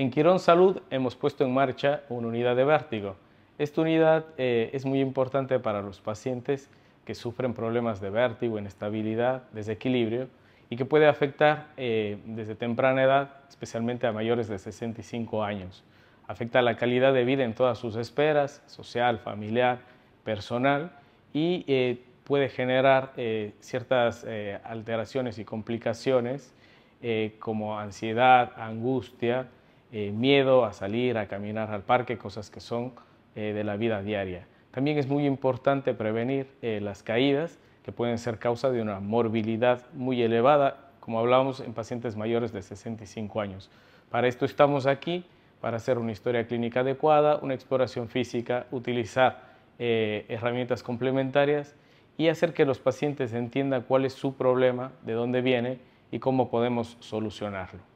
En Quirón Salud hemos puesto en marcha una unidad de vértigo. Esta unidad eh, es muy importante para los pacientes que sufren problemas de vértigo, inestabilidad, desequilibrio y que puede afectar eh, desde temprana edad, especialmente a mayores de 65 años. Afecta la calidad de vida en todas sus esferas, social, familiar, personal y eh, puede generar ciertas alteraciones y complicaciones como ansiedad, angustia, eh, miedo a salir, a caminar al parque, cosas que son eh, de la vida diaria. También es muy importante prevenir eh, las caídas que pueden ser causa de una morbilidad muy elevada, como hablábamos en pacientes mayores de 65 años. Para esto estamos aquí, para hacer una historia clínica adecuada, una exploración física, utilizar herramientas complementarias y hacer que los pacientes entiendan cuál es su problema, de dónde viene y cómo podemos solucionarlo.